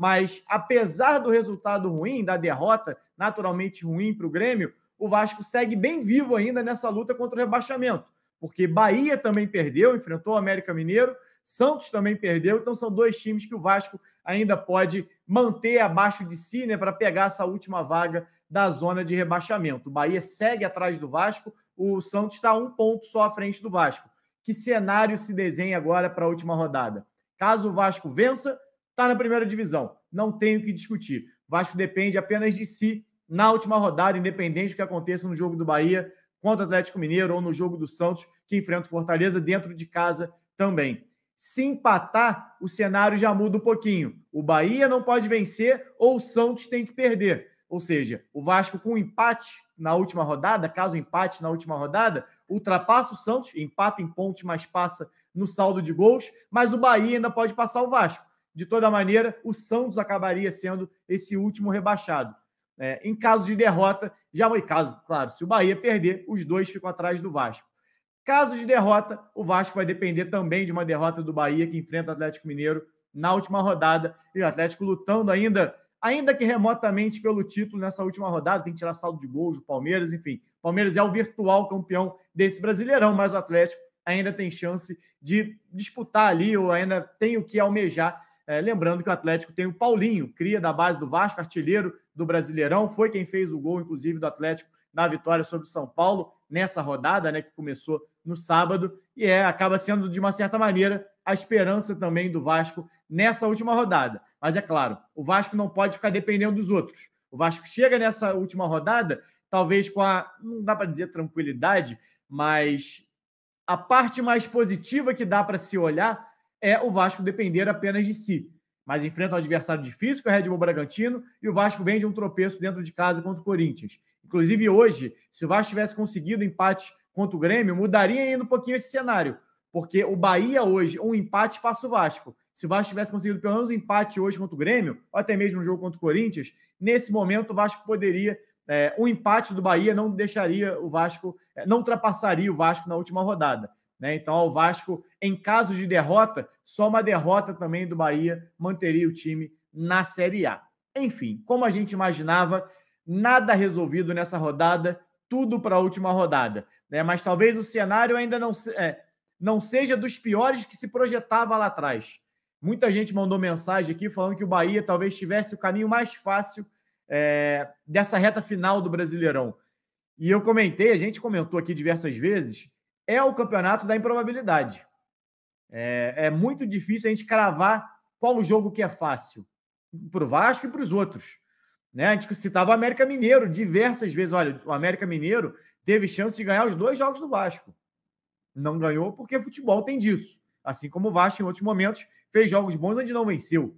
Mas apesar do resultado ruim, da derrota naturalmente ruim para o Grêmio, o Vasco segue bem vivo ainda nessa luta contra o rebaixamento. Porque Bahia também perdeu, enfrentou o América Mineiro, Santos também perdeu, então são dois times que o Vasco ainda pode manter abaixo de si, né, para pegar essa última vaga da zona de rebaixamento. O Bahia segue atrás do Vasco, o Santos está um ponto só à frente do Vasco. Que cenário se desenha agora para a última rodada? Caso o Vasco vença, Está na primeira divisão. Não tem o que discutir. Vasco depende apenas de si na última rodada, independente do que aconteça no jogo do Bahia contra o Atlético Mineiro ou no jogo do Santos, que enfrenta o Fortaleza dentro de casa também. Se empatar, o cenário já muda um pouquinho. O Bahia não pode vencer ou o Santos tem que perder. Ou seja, o Vasco com empate na última rodada, caso empate na última rodada, ultrapassa o Santos, empata em pontos, mas passa no saldo de gols, mas o Bahia ainda pode passar o Vasco. De toda maneira, o Santos acabaria sendo esse último rebaixado. É, em caso de derrota, já foi caso, claro, se o Bahia perder, os dois ficam atrás do Vasco. Caso de derrota, o Vasco vai depender também de uma derrota do Bahia que enfrenta o Atlético Mineiro na última rodada. E o Atlético lutando ainda, ainda que remotamente pelo título nessa última rodada, tem que tirar saldo de gols do Palmeiras, enfim. O Palmeiras é o virtual campeão desse Brasileirão, mas o Atlético ainda tem chance de disputar ali ou ainda tem o que almejar é, lembrando que o Atlético tem o Paulinho, cria da base do Vasco, artilheiro do Brasileirão, foi quem fez o gol, inclusive, do Atlético na vitória sobre o São Paulo nessa rodada, né, que começou no sábado, e é acaba sendo, de uma certa maneira, a esperança também do Vasco nessa última rodada. Mas é claro, o Vasco não pode ficar dependendo dos outros. O Vasco chega nessa última rodada, talvez com a, não dá para dizer tranquilidade, mas a parte mais positiva que dá para se olhar é o Vasco depender apenas de si. Mas enfrenta um adversário difícil, que é o Red Bull Bragantino, e o Vasco vem de um tropeço dentro de casa contra o Corinthians. Inclusive, hoje, se o Vasco tivesse conseguido empate contra o Grêmio, mudaria ainda um pouquinho esse cenário. Porque o Bahia hoje, um empate passa o Vasco. Se o Vasco tivesse conseguido pelo menos um empate hoje contra o Grêmio, ou até mesmo um jogo contra o Corinthians, nesse momento o Vasco poderia. É, um empate do Bahia não deixaria o Vasco, é, não ultrapassaria o Vasco na última rodada. Né? Então, o Vasco, em caso de derrota, só uma derrota também do Bahia manteria o time na Série A. Enfim, como a gente imaginava, nada resolvido nessa rodada, tudo para a última rodada. Né? Mas talvez o cenário ainda não, se, é, não seja dos piores que se projetava lá atrás. Muita gente mandou mensagem aqui falando que o Bahia talvez tivesse o caminho mais fácil é, dessa reta final do Brasileirão. E eu comentei, a gente comentou aqui diversas vezes é o campeonato da improbabilidade. É, é muito difícil a gente cravar qual o jogo que é fácil para o Vasco e para os outros. Né? A gente citava o América Mineiro diversas vezes. Olha, o América Mineiro teve chance de ganhar os dois jogos do Vasco. Não ganhou porque futebol tem disso. Assim como o Vasco, em outros momentos, fez jogos bons onde não venceu.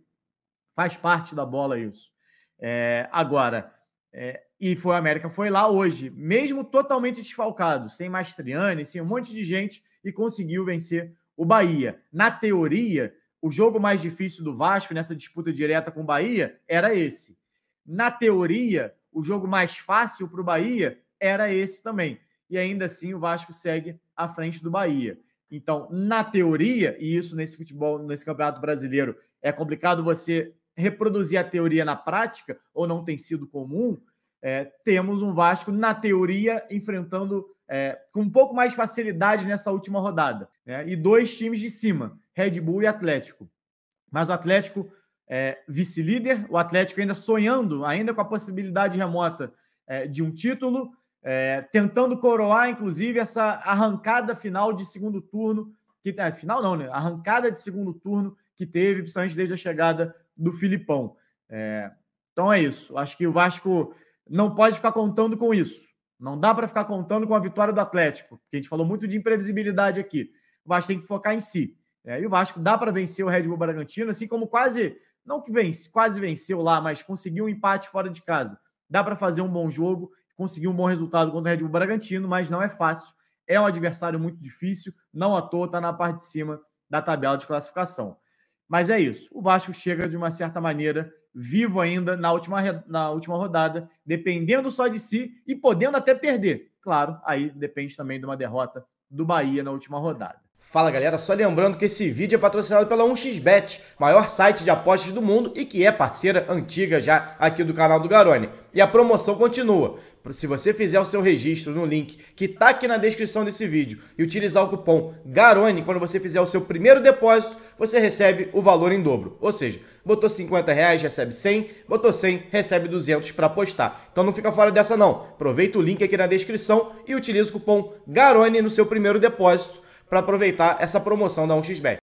Faz parte da bola isso. É, agora, é, e foi, a América foi lá hoje, mesmo totalmente desfalcado, sem Mastriani, sem um monte de gente, e conseguiu vencer o Bahia. Na teoria, o jogo mais difícil do Vasco nessa disputa direta com o Bahia era esse. Na teoria, o jogo mais fácil para o Bahia era esse também. E ainda assim, o Vasco segue à frente do Bahia. Então, na teoria, e isso nesse futebol, nesse campeonato brasileiro, é complicado você reproduzir a teoria na prática, ou não tem sido comum, é, temos um Vasco, na teoria, enfrentando é, com um pouco mais de facilidade nessa última rodada. Né? E dois times de cima, Red Bull e Atlético. Mas o Atlético é, vice-líder, o Atlético ainda sonhando, ainda com a possibilidade remota é, de um título, é, tentando coroar, inclusive, essa arrancada final de segundo turno, que é, final não, né? Arrancada de segundo turno que teve, principalmente desde a chegada do Filipão. então é isso. Acho que o Vasco não pode ficar contando com isso. Não dá para ficar contando com a vitória do Atlético, porque a gente falou muito de imprevisibilidade aqui. O Vasco tem que focar em si. É, e o Vasco dá para vencer o Red Bull Bragantino, assim como quase, não que vence, quase venceu lá, mas conseguiu um empate fora de casa. Dá para fazer um bom jogo, conseguir um bom resultado contra o Red Bull Bragantino, mas não é fácil. É um adversário muito difícil, não à toa está na parte de cima da tabela de classificação. Mas é isso. O Vasco chega de uma certa maneira vivo ainda na última, na última rodada, dependendo só de si e podendo até perder. Claro, aí depende também de uma derrota do Bahia na última rodada. Fala galera, só lembrando que esse vídeo é patrocinado pela 1xBet, maior site de apostas do mundo e que é parceira antiga já aqui do canal do Garone. E a promoção continua se você fizer o seu registro no link que está aqui na descrição desse vídeo e utilizar o cupom GARONE, quando você fizer o seu primeiro depósito, você recebe o valor em dobro. Ou seja, botou 50 reais, recebe 100, botou 100, recebe 200 para apostar. Então não fica fora dessa não. Aproveita o link aqui na descrição e utiliza o cupom GARONE no seu primeiro depósito para aproveitar essa promoção da 1xBet.